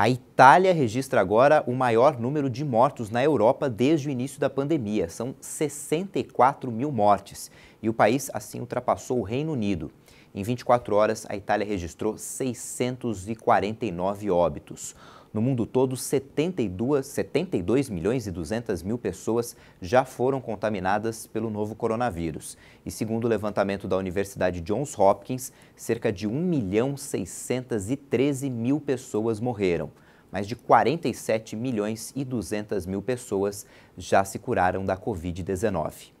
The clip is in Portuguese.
A Itália registra agora o maior número de mortos na Europa desde o início da pandemia. São 64 mil mortes. E o país assim ultrapassou o Reino Unido. Em 24 horas, a Itália registrou 649 óbitos. No mundo todo, 72, 72 milhões e 200 mil pessoas já foram contaminadas pelo novo coronavírus. E segundo o levantamento da Universidade Johns Hopkins, cerca de 1 milhão 613 mil pessoas morreram. Mais de 47 milhões e 200 mil pessoas já se curaram da Covid-19.